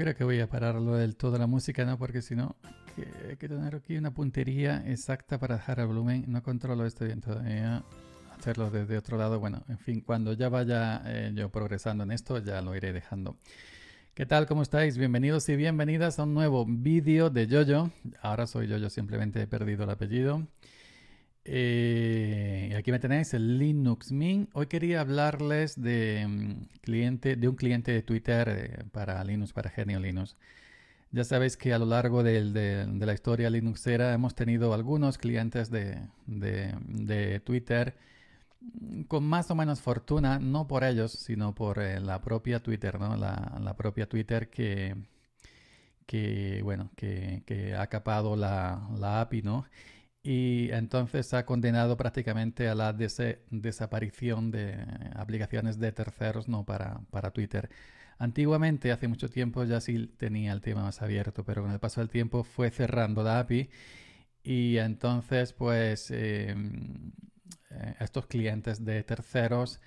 creo que voy a pararlo del todo la música, ¿no? Porque si no, hay que tener aquí una puntería exacta para dejar el volumen. No controlo esto bien todavía. Hacerlo desde otro lado. Bueno, en fin, cuando ya vaya eh, yo progresando en esto, ya lo iré dejando. ¿Qué tal? ¿Cómo estáis? Bienvenidos y bienvenidas a un nuevo vídeo de Jojo. Ahora soy Jojo, simplemente he perdido el apellido. Y eh, aquí me tenéis el Linux Mint. Hoy quería hablarles de, mm, cliente, de un cliente de Twitter eh, para Linux, para Genio Linux. Ya sabéis que a lo largo de, la historia Linuxera hemos tenido algunos clientes de, Twitter mm, con más o menos fortuna, no por ellos, sino por eh, la propia Twitter, ¿no? La, propia Twitter que, bueno, que, ha capado la, la API, ¿no? y entonces ha condenado prácticamente a la desaparición de aplicaciones de terceros ¿no? para, Twitter. Antiguamente, hace mucho tiempo, ya sí tenía el tema más abierto, pero con el paso del tiempo fue cerrando la API y entonces pues em, eh, estos clientes de terceros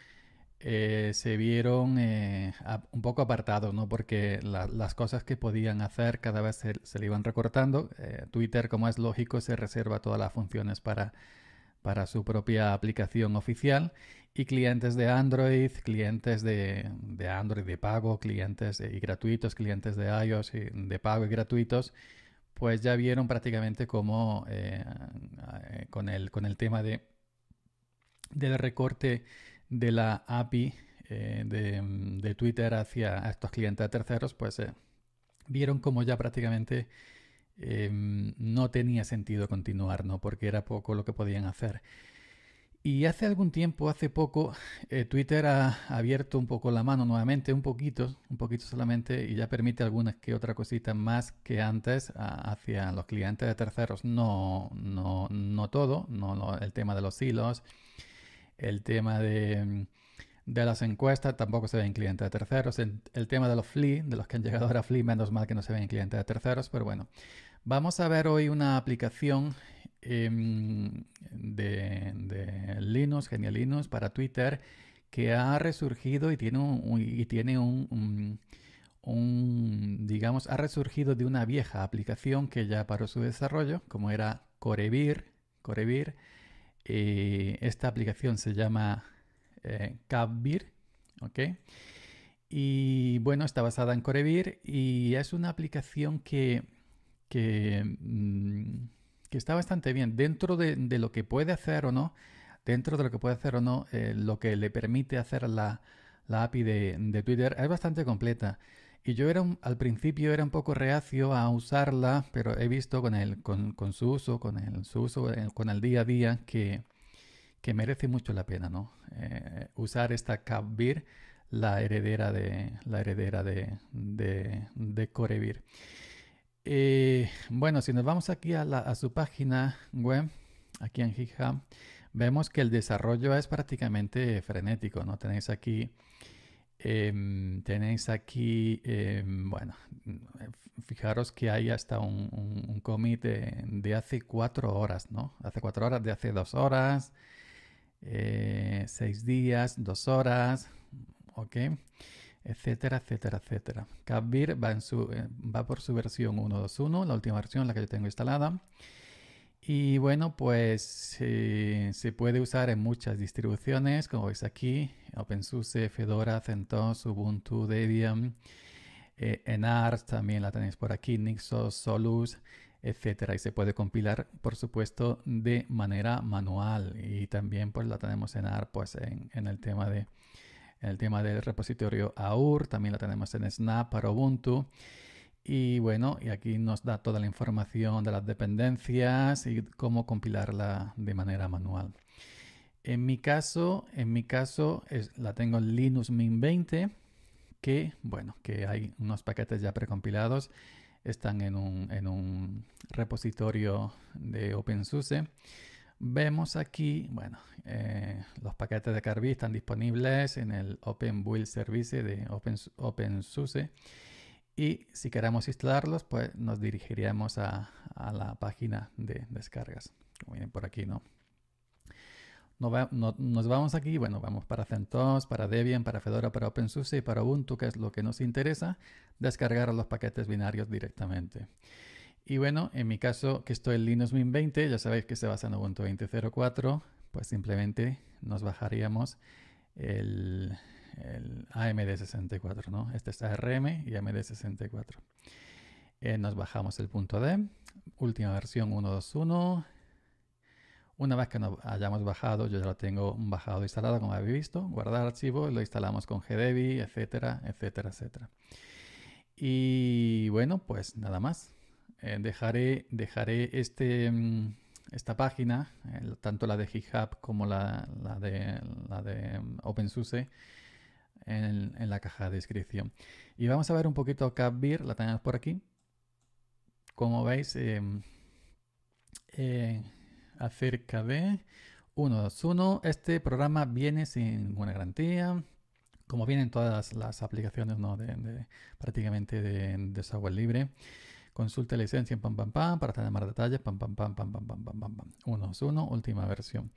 eh, se vieron eh, un poco apartados, ¿no? Porque las cosas que podían hacer cada vez se, le iban recortando. Eh, Twitter, como es lógico, se reserva todas las funciones para, para su propia aplicación oficial. Y clientes de Android, clientes de, Android de pago, clientes y gratuitos, clientes de iOS de pago y gratuitos, pues ya vieron prácticamente cómo con, el, con el tema de, del recorte de la API eh, mm, de, Twitter hacia estos clientes de terceros, pues eh, vieron como ya prácticamente eh, no tenía sentido continuar, ¿no? Porque era poco lo que podían hacer. Y hace algún tiempo, hace poco, Twitter ha abierto un poco la mano nuevamente, un poquito, un poquito solamente, y ya permite algunas que otra cosita más que antes hacia los clientes de terceros. No, no, no todo, el tema de los hilos, el tema mm, de, las encuestas tampoco se ve en clientes de terceros, el tema de los Flea, de los que han llegado ahora a Flea, menos mal que no se ve en clientes de terceros, pero bueno. Vamos a ver hoy una aplicación em, de de, de, Linux, para Twitter, que ha resurgido y tiene un, tiene digamos, ha resurgido de una vieja aplicación que ya paró su desarrollo, como era Corevir, Corevir eh, esta aplicación se llama eh, Y bueno, está basada en Corevir y es una aplicación que, que, mm, está bastante bien. Dentro de, lo que puede hacer o no, dentro de lo que puede hacer o no, eh, lo que le permite hacer la, API de, de, Twitter es bastante completa. Y yo era al principio era un poco reacio a usarla, pero he visto con, el, con, su uso, con el, uso, eh, con el día a día, que, merece mucho la pena, ¿no? Eh, usar esta Kavir, la heredera de, la heredera de, de, eh, bueno, si nos vamos aquí a, su página web, aquí en GitHub, vemos que el desarrollo es prácticamente frenético, ¿no? Tenéis aquí Em, tenéis aquí, em, bueno, fijaros que hay hasta un, un, commit de, hace cuatro horas, ¿no? Hace cuatro horas, de hace dos horas, eh, seis días, dos horas, ¿ok? Etcétera, etcétera, etcétera. Cabir va, en su, eh, va por su versión 1.2.1, la última versión, la que yo tengo instalada. Y bueno, pues eh, se puede usar en muchas distribuciones, como veis aquí, OpenSUSE, Fedora, CentOS, Ubuntu, Debian, eh, En ART también la tenéis por aquí, Nixos, Solus, etc. Y se puede compilar, por supuesto, de manera manual. Y también pues la tenemos en AR, pues en, el tema de en el tema del repositorio AUR, también la tenemos en Snap para Ubuntu. Y bueno, y aquí nos da toda la información de las dependencias y cómo compilarla de manera manual. En mi caso, en mi caso es, la tengo en Linux Mint 20, que bueno, que hay unos paquetes ya precompilados, están en un, repositorio de OpenSUSE. Vemos aquí, bueno, eh, los paquetes de Carby están disponibles en el Open Build Service de Open, OpenSUSE y si queramos instalarlos, pues nos dirigiríamos a, la página de descargas, como vienen por aquí, ¿no? Nos, no, nos vamos aquí, bueno, vamos para CentOS, para Debian, para Fedora, para OpenSUSE y para Ubuntu, que es lo que nos interesa, descargar los paquetes binarios directamente. Y bueno, en mi caso, que estoy en Linux Mint 20, ya sabéis que se basa en Ubuntu 20.04, pues simplemente nos bajaríamos el, el AMD64, ¿no? Este es ARM y AMD64. Eh, nos bajamos el punto de última versión 1.2.1. Una vez que nos hayamos bajado, yo ya lo tengo bajado instalado, como habéis visto, guardar archivo, lo instalamos con gdebi, etcétera, etcétera, etcétera. Y bueno, pues nada más. Eh, dejaré, dejaré este, mm, esta página, eh, tanto la de GitHub como la, la de, la de mm, OpenSUSE, en, la caja de descripción. Y vamos a ver un poquito Beer, la tenemos por aquí. Como veis, em, eh, acerca de 121, este programa viene sin ninguna garantía, como vienen todas las aplicaciones de, prácticamente de, software libre. Consulta licencia pam pam pam para tener más detalles. Pam pam pam pam pam pam pam última versión.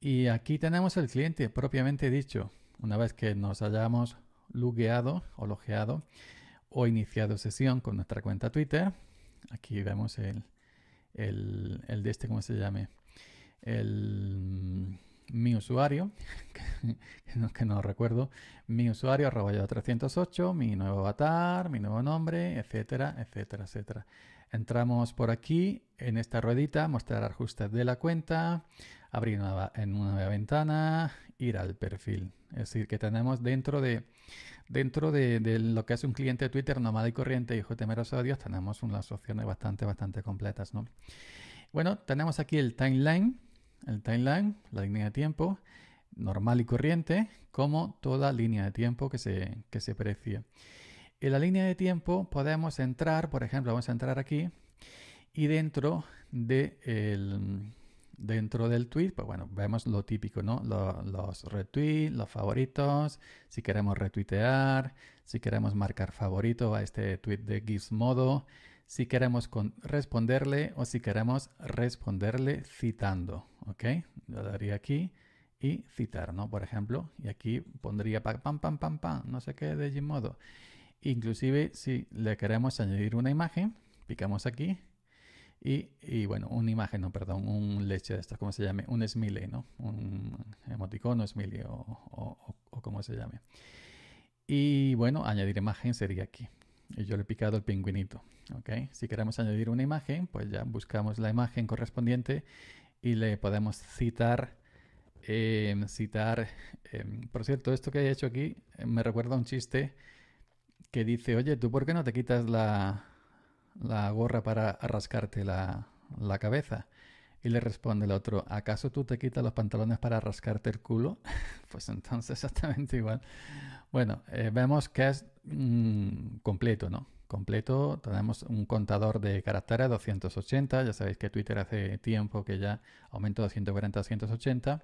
Y aquí tenemos el cliente propiamente dicho. Una vez que nos hayamos logueado o logeado o iniciado sesión con nuestra cuenta Twitter, aquí vemos el, de este, ¿cómo se llame? El, mm, mi usuario, que, no, que recuerdo, mi usuario arroba yo 308, mi nuevo avatar, mi nuevo nombre, etcétera, etcétera, etcétera. Entramos por aquí en esta ruedita, mostrar ajustes de la cuenta, abrir en una nueva ventana, ir al perfil. Es decir, que tenemos dentro de, dentro de, lo que es un cliente de Twitter normal y corriente hijo temeroso de Dios, tenemos unas opciones bastante, bastante completas. Bueno, tenemos aquí el timeline, el timeline, la línea de tiempo normal y corriente, como toda línea de tiempo que se, que se precie. En la línea de tiempo podemos entrar, por ejemplo, vamos a entrar aquí y dentro, de el, dentro del tweet, pues bueno, vemos lo típico, ¿no? los retweets, los favoritos, si queremos retuitear, si queremos marcar favorito a este tweet de modo, si queremos responderle o si queremos responderle citando, ¿ok? Lo daría aquí y citar, ¿no? Por ejemplo, y aquí pondría pam, pam, pam, pam, no sé qué de Modo. Inclusive si le queremos añadir una imagen, picamos aquí y, bueno, una imagen, no, perdón, un leche de esto, ¿cómo se llame, un smiley, ¿no? Un emoticono smiley o, o, o, como se llame. Y bueno, añadir imagen sería aquí. Y yo le he picado el pingüinito, ¿ok? Si queremos añadir una imagen, pues ya buscamos la imagen correspondiente y le podemos citar, eh, citar, eh, por cierto, esto que he hecho aquí eh, me recuerda a un chiste que dice, oye, ¿tú por qué no te quitas la, gorra para rascarte la, cabeza? Y le responde el otro, ¿acaso tú te quitas los pantalones para rascarte el culo? pues entonces exactamente igual. Bueno, eh, vemos que es mm, completo, ¿no? Completo, tenemos un contador de caracteres 280, ya sabéis que Twitter hace tiempo que ya aumentó de 140 a 180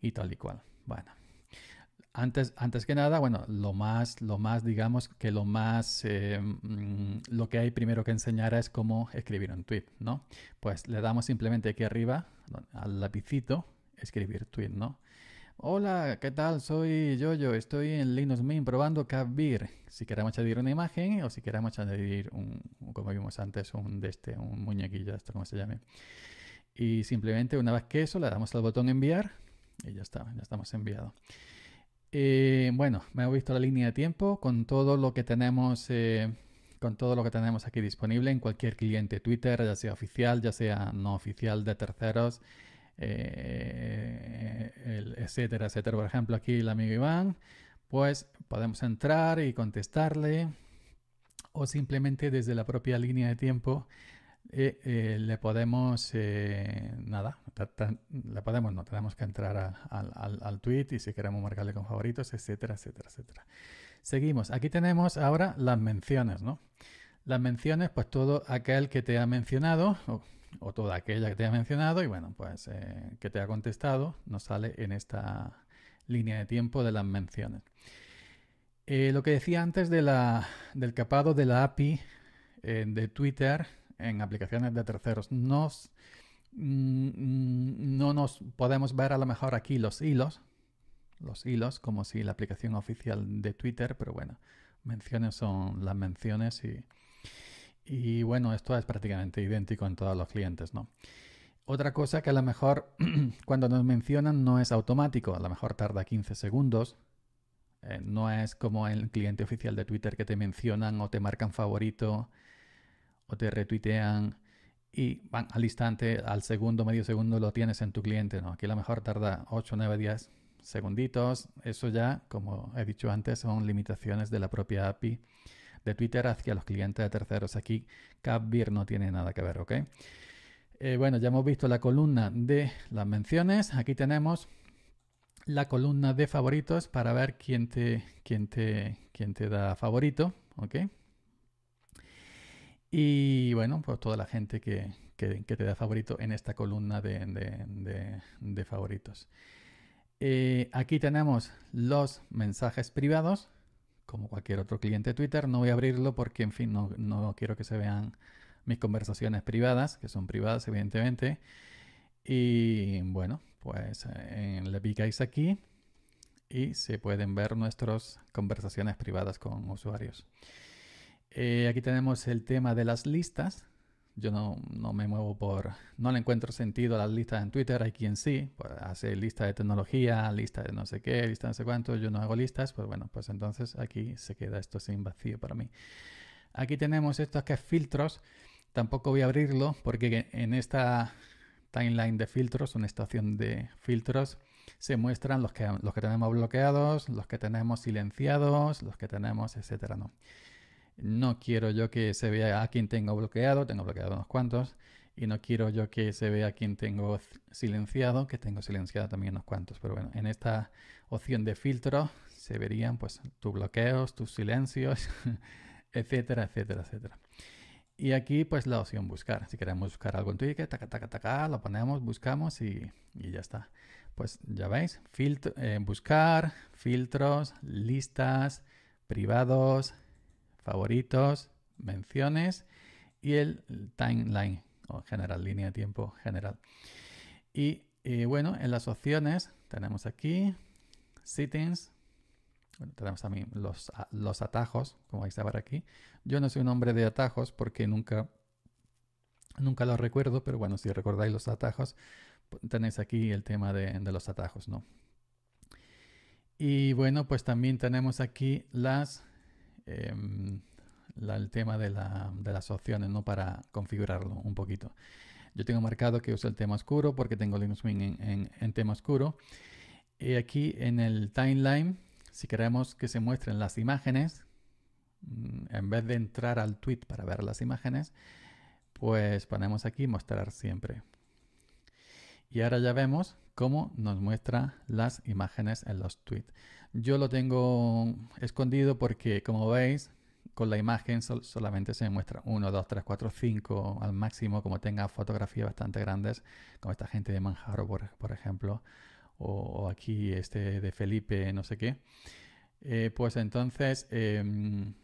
y tal y cual. Bueno, antes, que nada, bueno, lo más, lo más, digamos que lo más, eh, mm, lo que hay primero que enseñar es cómo escribir un tweet, ¿no? Pues le damos simplemente aquí arriba al lapicito, escribir tweet, ¿no? Hola, ¿qué tal? Soy Yoyo, estoy en Linux Mint probando Kavir. Si queremos añadir una imagen o si queremos añadir un, como vimos antes, un de este, un muñequillo, esto como se llame. Y simplemente una vez que eso, le damos al botón enviar y ya está, ya estamos enviados. Eh, bueno, me he visto la línea de tiempo con todo lo que tenemos, eh, con todo lo que tenemos aquí disponible en cualquier cliente Twitter, ya sea oficial, ya sea no oficial de terceros, eh, etcétera, etcétera. Por ejemplo, aquí el amigo Iván, pues podemos entrar y contestarle o simplemente desde la propia línea de tiempo le podemos, eh, nada, le podemos, no, tenemos que entrar al, al, tweet y si queremos marcarle con favoritos, etcétera, etcétera, etcétera. Seguimos, aquí tenemos ahora las menciones, ¿no? Las menciones, pues todo aquel que te ha mencionado, o, toda aquella que te ha mencionado, y bueno, pues eh, que te ha contestado, nos sale en esta línea de tiempo de las menciones. Eh, lo que decía antes de la, del capado de la API de Twitter en aplicaciones de terceros. Mm, mm, no nos podemos ver a lo mejor aquí los hilos, los hilos, como si la aplicación oficial de Twitter, pero bueno, menciones son las menciones y, bueno, esto es prácticamente idéntico en todos los clientes, ¿no? Otra cosa que a lo mejor cuando nos mencionan no es automático, a lo mejor tarda 15 segundos. Eh, no es como el cliente oficial de Twitter que te mencionan o te marcan favorito o te retuitean y van al instante, al segundo, medio segundo lo tienes en tu cliente, ¿no? Aquí a lo mejor tarda 8, 9, 10 segunditos. Eso ya, como he dicho antes, son limitaciones de la propia API de Twitter hacia los clientes de terceros. Aquí Capvir no tiene nada que ver, ¿ok? Eh, bueno, ya hemos visto la columna de las menciones. Aquí tenemos la columna de favoritos para ver quién te, quién te, quién te da favorito, ¿ok? Y bueno, pues toda la gente que, te da favorito en esta columna de, favoritos. Eh, aquí tenemos los mensajes privados, como cualquier otro cliente de Twitter. No voy a abrirlo porque, en fin, no, quiero que se vean mis conversaciones privadas, que son privadas, evidentemente. Y bueno, pues eh, le picáis aquí y se pueden ver nuestras conversaciones privadas con usuarios. Eh, aquí tenemos el tema de las listas. Yo no, me muevo por... No le encuentro sentido a las listas en Twitter, hay quien sí, hace lista de tecnología, lista de no sé qué, lista de no sé cuánto, yo no hago listas, pues bueno, pues entonces aquí se queda esto sin vacío para mí. Aquí tenemos esto que es filtros, tampoco voy a abrirlo porque en esta timeline de filtros, una estación de filtros, se muestran los que, los que tenemos bloqueados, los que tenemos silenciados, los que tenemos, etcétera, ¿no? No quiero yo que se vea a quien tengo bloqueado, tengo bloqueado unos cuantos, y no quiero yo que se vea a quien tengo silenciado, que tengo silenciado también unos cuantos, pero bueno, en esta opción de filtro se verían pues tus bloqueos, tus silencios, etcétera, etcétera, etcétera. Y aquí pues la opción buscar. Si queremos buscar algo en Twitter, taca, taca, lo ponemos, buscamos y, ya está. Pues ya veis, filtro, eh, buscar, filtros, listas, privados, favoritos, menciones y el timeline o general, línea de tiempo general. Y eh, bueno, en las opciones tenemos aquí settings, tenemos también los, los atajos, como vais a ver aquí. Yo no soy un hombre de atajos porque nunca, nunca los recuerdo, pero bueno, si recordáis los atajos, pues, tenéis aquí el tema de, de los atajos, ¿no? Y bueno, pues también tenemos aquí las Em, el tema de, las opciones, ¿no? Para configurarlo un poquito. Yo tengo marcado que uso el tema oscuro porque tengo Linux Mint en tema oscuro. Y aquí en el timeline, si queremos que se muestren las imágenes, mm, en vez de entrar al tweet para ver las imágenes, pues ponemos aquí mostrar siempre. Y ahora ya vemos cómo nos muestra las imágenes en los tweets. Yo lo tengo escondido porque, como veis, con la imagen solamente se muestra 1, 2, 3, 4, 5 al máximo, como tenga fotografías bastante grandes, como esta gente de Manjaro, por, ejemplo, o, aquí este de Felipe, no sé qué. Eh, pues entonces em,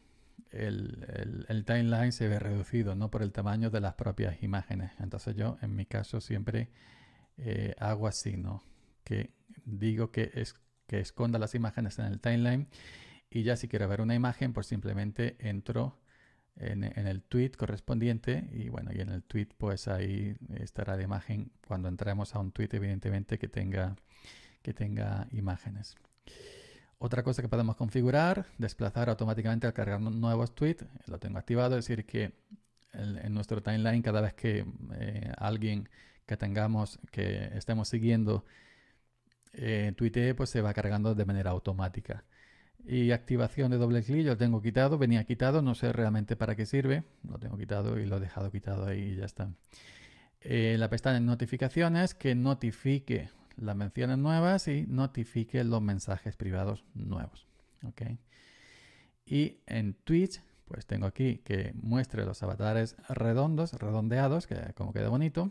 el, timeline se ve reducido, ¿no? Por el tamaño de las propias imágenes. Entonces yo, en mi caso, siempre eh, hago así, ¿no? Que digo que es que esconda las imágenes en el timeline. Y ya si quiero ver una imagen, pues simplemente entro en, el tweet correspondiente y bueno, y en el tweet pues ahí estará la imagen cuando entremos a un tweet evidentemente que tenga, que tenga imágenes. Otra cosa que podemos configurar, desplazar automáticamente al cargar nuevos tweets, lo tengo activado, es decir que en, nuestro timeline cada vez que eh, alguien que tengamos, que estemos siguiendo en eh, Twitter pues se va cargando de manera automática. Y activación de doble clic, yo lo tengo quitado, venía quitado, no sé realmente para qué sirve, lo tengo quitado y lo he dejado quitado ahí y ya está. Eh, la pestaña de notificaciones, que notifique las menciones nuevas y notifique los mensajes privados nuevos. Y en Twitch, pues tengo aquí que muestre los avatares redondos, redondeados, que como queda bonito,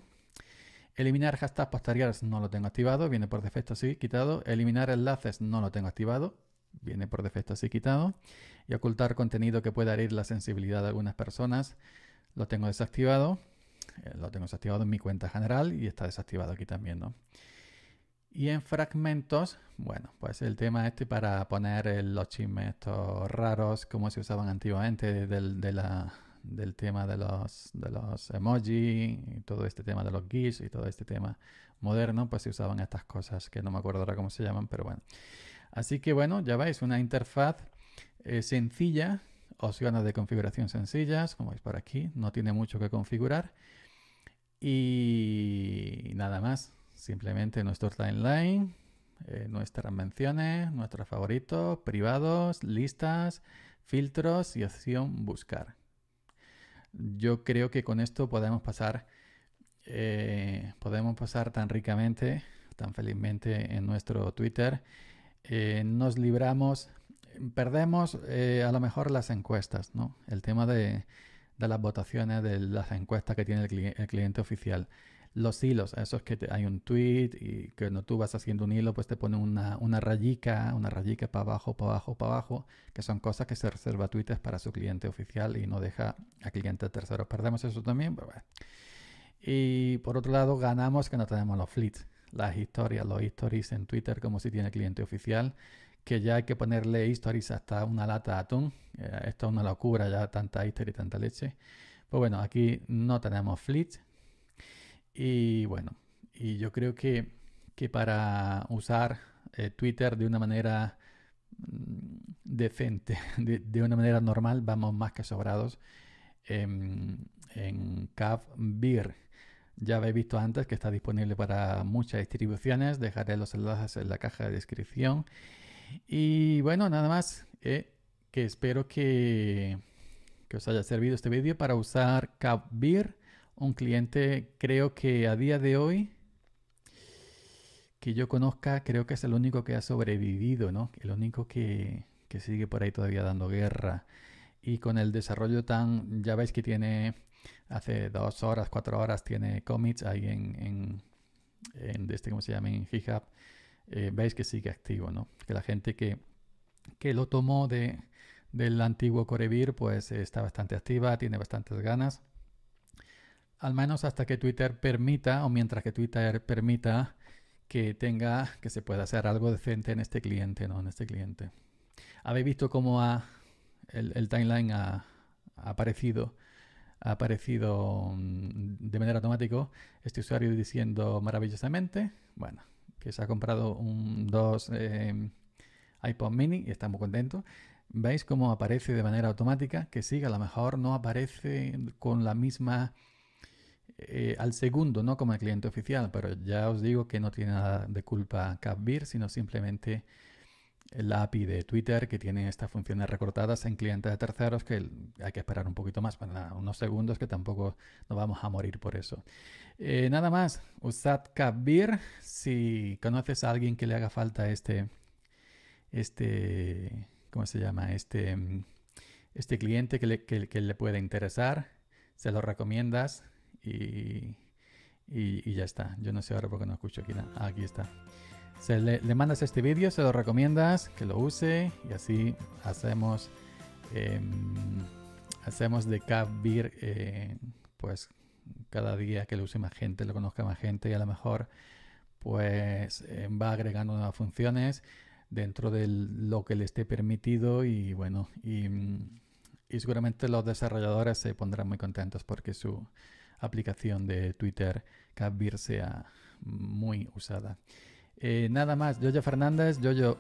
Eliminar hashtags posteriores no lo tengo activado, viene por defecto así, quitado. Eliminar enlaces no lo tengo activado, viene por defecto así, quitado. Y ocultar contenido que pueda herir la sensibilidad de algunas personas lo tengo desactivado. Eh, lo tengo desactivado en mi cuenta general y está desactivado aquí también, ¿no? Y en fragmentos, bueno, pues el tema este para poner los chismes estos raros como se usaban antiguamente de la del tema de los, de los emoji y todo este tema de los GIFs y todo este tema moderno, pues se usaban estas cosas que no me acuerdo ahora cómo se llaman, pero bueno. Así que bueno, ya veis, una interfaz eh, sencilla, opciones de configuración sencillas, como veis por aquí, no tiene mucho que configurar. Y nada más, simplemente nuestro timeline, eh, nuestras menciones, nuestros favoritos, privados, listas, filtros y opción buscar yo creo que con esto podemos pasar, eh, podemos pasar tan ricamente, tan felizmente en nuestro Twitter. Eh, nos libramos, perdemos eh, a lo mejor las encuestas, ¿no? El tema de, de las votaciones, de las encuestas que tiene el cliente oficial los hilos. Eso es que hay un tweet y que no tú vas haciendo un hilo, pues te pone una, rayica, una rayica para abajo, para abajo, para abajo, que son cosas que se reserva Twitter para su cliente oficial y no deja a clientes terceros. Perdemos eso también. Pero Y por otro lado, ganamos que no tenemos los fleets, las historias, los stories en Twitter como si tiene cliente oficial que ya hay que ponerle stories hasta una lata de atún. Eh, esto es una locura ya, tanta historia y tanta leche. Pues bueno, aquí no tenemos fleets, y bueno, y yo creo que, para usar eh, Twitter de una manera mm, decente, de, una manera normal, vamos más que sobrados en, en Ya habéis visto antes que está disponible para muchas distribuciones. Dejaré los enlaces en la caja de descripción. Y bueno, nada más. Eh, que espero que, os haya servido este vídeo para usar CavBear un cliente, creo que a día de hoy, que yo conozca, creo que es el único que ha sobrevivido, ¿no? El único que, que sigue por ahí todavía dando guerra. Y con el desarrollo tan, ya veis que tiene, hace dos horas, cuatro horas, tiene commits ahí en, en, este, ¿cómo se llama? En GitHub. Eh, veis que sigue activo, ¿no? Que la gente que, que lo tomó de, del antiguo Corevir, pues está bastante activa, tiene bastantes ganas al menos hasta que Twitter permita o mientras que Twitter permita que tenga, que se pueda hacer algo decente en este cliente, ¿no? En este cliente. Habéis visto cómo el, timeline ha, aparecido, ha aparecido mm, de manera automática este usuario diciendo maravillosamente, bueno, que se ha comprado un, dos em, iPod mini y está muy contento. ¿Veis cómo aparece de manera automática? Que sí, a lo mejor no aparece con la misma eh, al segundo, no como el cliente oficial, pero ya os digo que no tiene nada de culpa Capvir, sino simplemente la API de Twitter que tiene estas funciones recortadas en clientes de terceros que hay que esperar un poquito más, para unos segundos que tampoco nos vamos a morir por eso. Eh, nada más, usad Capvir si conoces a alguien que le haga falta este, este, ¿cómo se llama? Este, este cliente que le, que le puede interesar, se lo recomiendas y, ya está. Yo no sé ahora por qué no escucho aquí aquí está. le, mandas este vídeo, se lo recomiendas, que lo use y así hacemos, em, hacemos de Capvir eh, pues cada día que lo use más gente, lo conozca más gente y a lo mejor pues eh, va agregando nuevas funciones dentro de lo que le esté permitido y bueno, y seguramente los desarrolladores se pondrán muy contentos porque su, aplicación de Twitter Capvir sea muy usada. Eh, nada más, Yoyo Fernández, Yoyo,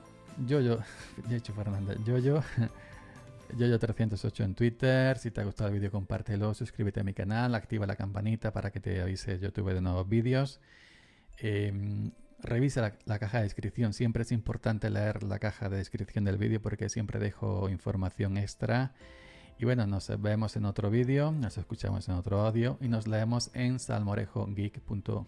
Yoyo, Yoyo Fernández, Yoyo, Yoyo308 en Twitter. Si te ha gustado el vídeo, compártelo, suscríbete a mi canal, activa la campanita para que te avise YouTube de nuevos vídeos. Em, revisa la, la, caja de descripción, siempre es importante leer la caja de descripción del vídeo porque siempre dejo información extra. Y bueno, nos vemos en otro vídeo, nos escuchamos en otro audio y nos leemos en salmorejogeek.com.